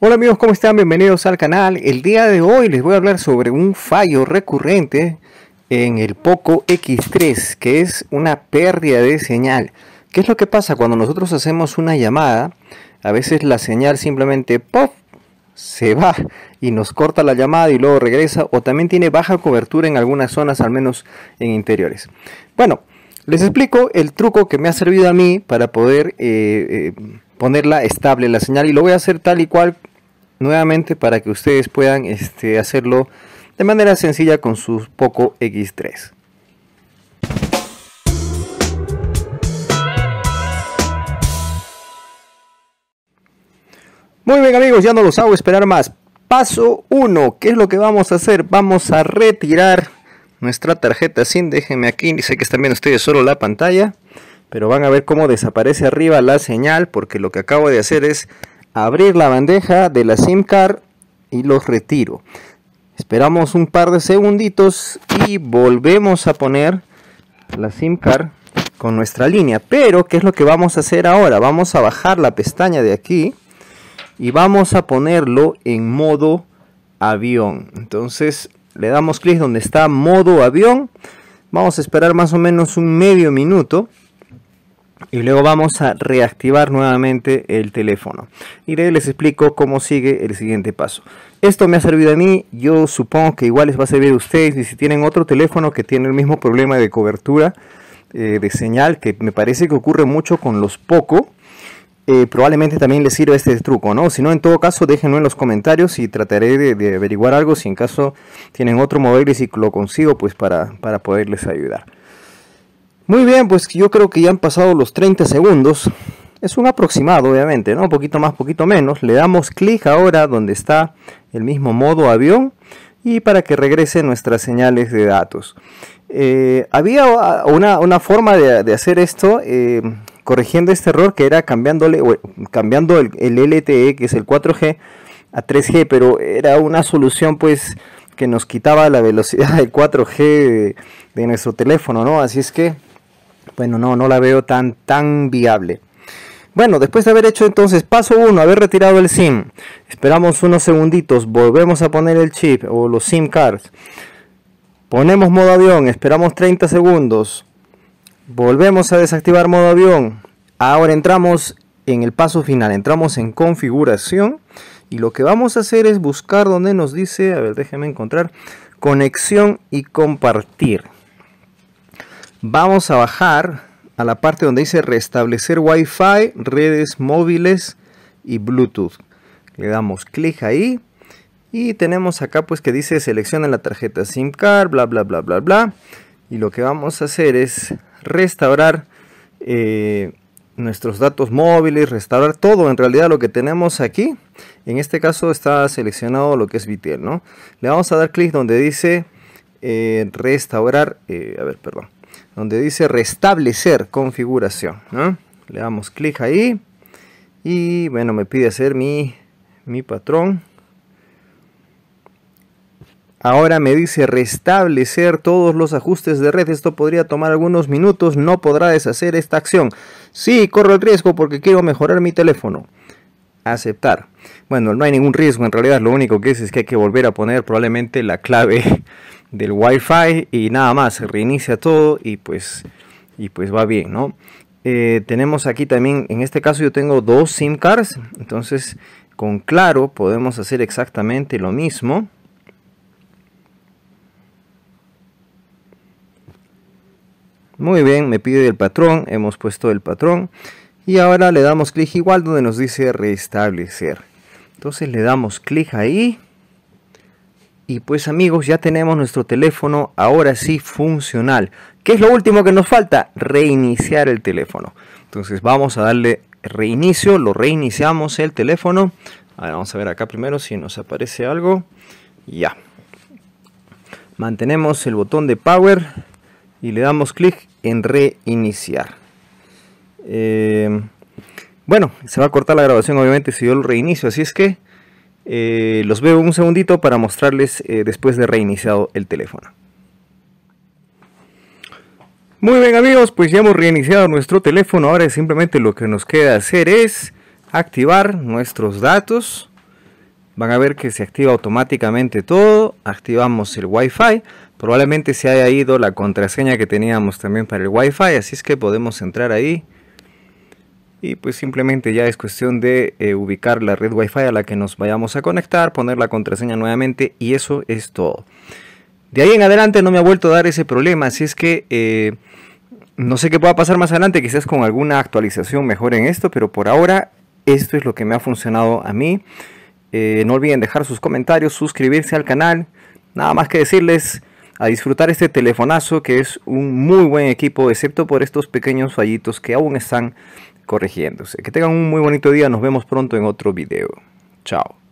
Hola amigos, ¿cómo están? Bienvenidos al canal. El día de hoy les voy a hablar sobre un fallo recurrente en el Poco X3, que es una pérdida de señal. ¿Qué es lo que pasa cuando nosotros hacemos una llamada? A veces la señal simplemente pop se va y nos corta la llamada y luego regresa o también tiene baja cobertura en algunas zonas, al menos en interiores. Bueno, les explico el truco que me ha servido a mí para poder eh, eh, ponerla estable la señal y lo voy a hacer tal y cual nuevamente para que ustedes puedan este, hacerlo de manera sencilla con su Poco X3. Muy bien amigos, ya no los hago esperar más. Paso 1, ¿qué es lo que vamos a hacer? Vamos a retirar nuestra tarjeta SIM. Déjenme aquí, sé que están viendo ustedes solo la pantalla, pero van a ver cómo desaparece arriba la señal porque lo que acabo de hacer es abrir la bandeja de la SIM card y los retiro. Esperamos un par de segunditos y volvemos a poner la SIM card con nuestra línea. Pero, ¿qué es lo que vamos a hacer ahora? Vamos a bajar la pestaña de aquí y vamos a ponerlo en modo avión. Entonces, le damos clic donde está modo avión. Vamos a esperar más o menos un medio minuto y luego vamos a reactivar nuevamente el teléfono y les explico cómo sigue el siguiente paso esto me ha servido a mí yo supongo que igual les va a servir a ustedes y si tienen otro teléfono que tiene el mismo problema de cobertura eh, de señal que me parece que ocurre mucho con los poco eh, probablemente también les sirva este truco, ¿no? Si no, en todo caso, déjenlo en los comentarios y trataré de, averiguar algo. Si en caso tienen otro móvil y si lo consigo, pues para poderles ayudar. Muy bien, pues yo creo que ya han pasado los 30 segundos. Es un aproximado, obviamente, ¿no? Un poquito más, poquito menos. Le damos clic ahora donde está el mismo modo avión y para que regrese nuestras señales de datos. Eh, había ah, una, forma de, hacer esto eh, corrigiendo este error que era cambiándole, cambiando el, LTE, que es el 4G, a 3G, pero era una solución pues que nos quitaba la velocidad del 4G de nuestro teléfono, ¿no? Así es que bueno, no, no la veo tan, tan viable. Bueno, después de haber hecho entonces paso 1, haber retirado el SIM, esperamos unos segunditos, volvemos a poner el chip o los SIM cards, ponemos modo avión, esperamos 30 segundos, volvemos a desactivar modo avión, ahora entramos en el paso final, entramos en configuración y lo que vamos a hacer es buscar donde nos dice, a ver, déjeme encontrar, conexión y compartir. Vamos a bajar a la parte donde dice restablecer Wi-Fi, redes móviles y Bluetooth. Le damos clic ahí y tenemos acá pues que dice selecciona la tarjeta SIM card, bla bla bla bla bla. Y lo que vamos a hacer es restaurar eh, nuestros datos móviles, restaurar todo en realidad lo que tenemos aquí. En este caso está seleccionado lo que es Vitel, ¿no? Le vamos a dar clic donde dice eh, restaurar, eh, a ver, perdón donde dice restablecer configuración. Le damos clic ahí y bueno, me pide hacer mi, mi patrón. Ahora me dice restablecer todos los ajustes de red. Esto podría tomar algunos minutos. No podrá deshacer esta acción. Sí, corro el riesgo porque quiero mejorar mi teléfono. Aceptar. Bueno, no hay ningún riesgo en realidad. Lo único que es es que hay que volver a poner probablemente la clave del Wi-Fi y nada más, reinicia todo y pues, y pues va bien, ¿no? Eh, tenemos aquí también, en este caso yo tengo dos SIM cards, entonces con Claro podemos hacer exactamente lo mismo. Muy bien, me pide el patrón, hemos puesto el patrón y ahora le damos clic igual donde nos dice restablecer. Entonces le damos clic ahí y pues amigos, ya tenemos nuestro teléfono ahora sí funcional. ¿Qué es lo último que nos falta? Reiniciar el teléfono. Entonces vamos a darle reinicio, lo reiniciamos el teléfono. A vamos a ver acá primero si nos aparece algo. Ya. Mantenemos el botón de power y le damos clic en reiniciar. Eh, bueno, se va a cortar la grabación obviamente si yo lo reinicio, así es que eh, los veo un segundito para mostrarles eh, después de reiniciado el teléfono. Muy bien amigos, pues ya hemos reiniciado nuestro teléfono. Ahora simplemente lo que nos queda hacer es activar nuestros datos. Van a ver que se activa automáticamente todo. Activamos el Wi-Fi. Probablemente se haya ido la contraseña que teníamos también para el Wi-Fi. Así es que podemos entrar ahí y pues simplemente ya es cuestión de eh, ubicar la red wifi a la que nos vayamos a conectar, poner la contraseña nuevamente y eso es todo. De ahí en adelante no me ha vuelto a dar ese problema, así es que eh, no sé qué pueda pasar más adelante, quizás con alguna actualización mejor en esto, pero por ahora esto es lo que me ha funcionado a mí. Eh, no olviden dejar sus comentarios, suscribirse al canal, nada más que decirles a disfrutar este telefonazo que es un muy buen equipo, excepto por estos pequeños fallitos que aún están corrigiéndose. Que tengan un muy bonito día, nos vemos pronto en otro video. Chao.